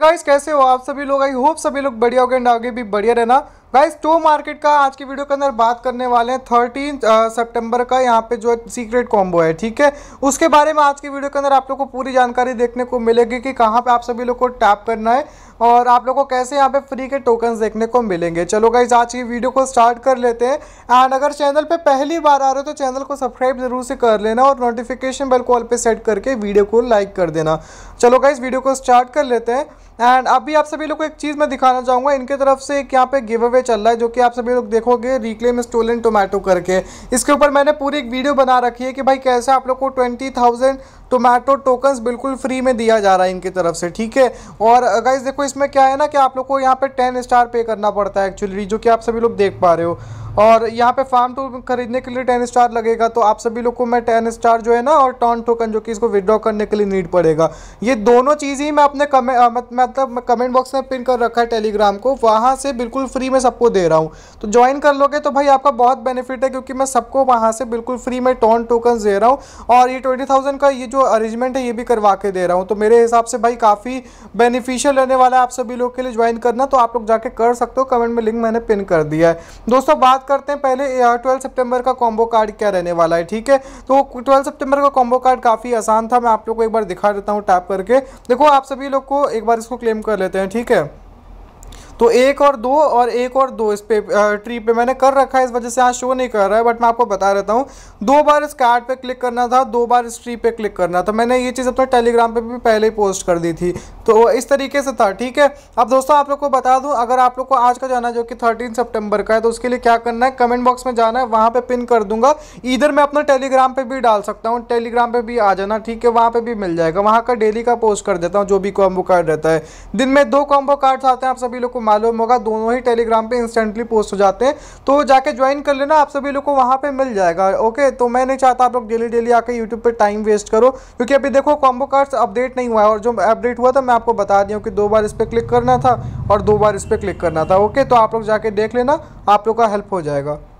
guys कैसे हो आप सभी लोग आई होप सभी लोग बढ़िया हो गए आगे भी बढ़िया रहना गाइस टू मार्केट का आज की वीडियो के अंदर बात करने वाले हैं थर्टीन सितंबर uh, का यहाँ पे जो सीक्रेट कॉम्बो है ठीक है उसके बारे में आज की वीडियो के अंदर आप लोग को पूरी जानकारी देखने को मिलेगी कि कहाँ पे आप सभी लोग को टैप करना है और आप लोग को कैसे यहाँ पे फ्री के टोकन्स देखने को मिलेंगे चलो गाइज आज की वीडियो को स्टार्ट कर लेते हैं एंड अगर चैनल पर पहली बार आ रहे हो तो चैनल को सब्सक्राइब जरूर से कर लेना और नोटिफिकेशन बेल कॉल पर सेट करके वीडियो को लाइक कर देना चलो गाइज वीडियो को स्टार्ट कर लेते हैं एंड अभी आप सभी लोग को एक चीज़ मैं दिखाना चाहूँगा इनके तरफ से एक यहाँ पे गिव अवे चल रहा है जो कि आप सभी लोग देखोगे रिक्लेम स्टोलन टोमेटो करके इसके ऊपर मैंने पूरी एक वीडियो बना रखी है कि भाई कैसे आप लोग को ट्वेंटी थाउजेंड टोमेटो टोकन्स बिल्कुल फ्री में दिया जा रहा है इनकी तरफ से ठीक है और गाइज देखो इसमें क्या है ना कि आप लोग को यहाँ पे टेन स्टार पे करना पड़ता है एक्चुअली जो कि आप सभी लोग देख पा रहे हो और यहाँ पे फार्म टू खरीदने के लिए टेन स्टार लगेगा तो आप सभी लोग को मैं टेन स्टार जो है ना और टॉन टोकन जो कि इसको विदड्रॉ करने के लिए नीड पड़ेगा ये दोनों चीज़ ही मैं अपने कमेंट मतलब कमेंट बॉक्स में पिन कर रखा है टेलीग्राम को वहाँ से बिल्कुल फ्री में सबको दे रहा हूँ तो ज्वाइन कर लोगे तो भाई आपका बहुत बेनिफिट है क्योंकि मैं सबको वहाँ से बिल्कुल फ्री में टॉन टोकन दे रहा हूँ और ये ट्वेंटी का ये जो अरेंजमेंट है ये भी करवा के दे रहा हूँ तो मेरे हिसाब से भाई काफ़ी बेनिफिशियल रहने वाला है आप सभी लोग के लिए ज्वाइन करना तो आप लोग जाके कर सकते हो कमेंट में लिंक मैंने पिन कर दिया है दोस्तों बात करते हैं पहले ट्वेल्थ सेप्टेम्बर का कॉम्बो कार्ड क्या रहने वाला है ठीक है तो ट्वेल्थ सेप्टेम्बर का कॉम्बो कार्ड काफ़ी आसान था मैं आप लोग को एक बार दिखा देता हूँ टैप करके देखो आप सभी लोग को एक बार इसको क्लेम कर लेते हैं ठीक है तो एक और दो और एक और दो इस पे ट्री पे मैंने कर रखा है इस वजह से यहाँ शो नहीं कर रहा है बट मैं आपको बता रहता हूँ दो बार इस कार्ड पे क्लिक करना था दो बार इस ट्री पे क्लिक करना था मैंने ये चीज़ अपने टेलीग्राम पे भी पहले ही पोस्ट कर दी थी तो इस तरीके से था ठीक है अब दोस्तों आप लोग को बता दूँ अगर आप लोग को आज का जाना जो कि थर्टीन सेप्टेम्बर का है तो उसके लिए क्या करना है कमेंट बॉक्स में जाना है वहाँ पर पिन कर दूंगा इधर मैं अपना टेलीग्राम पर भी डाल सकता हूँ टेलीग्राम पर भी आ जाना ठीक है वहाँ पर भी मिल जाएगा वहाँ का डेली का पोस्ट कर देता हूँ जो भी कॉम्बो कार्ड रहता है दिन में दो कॉम्बो कार्ड्स आते हैं आप सभी लोग को मालूम होगा दोनों ही टेलीग्राम पे इंस्टेंटली पोस्ट हो जाते हैं तो जाके ज्वाइन कर लेना आप सभी लोग को वहाँ पे मिल जाएगा ओके तो मैं नहीं चाहता आप लोग डेली डेली आकर यूट्यूब पर टाइम वेस्ट करो क्योंकि अभी देखो कॉम्बो कार्ड्स अपडेट नहीं हुआ है और जो अपडेट हुआ था मैं आपको बता दिया कि दो बार इस पर क्लिक करना था और दो बार इस पर क्लिक करना था ओके तो आप लोग जाके देख लेना आप लोग का हेल्प हो जाएगा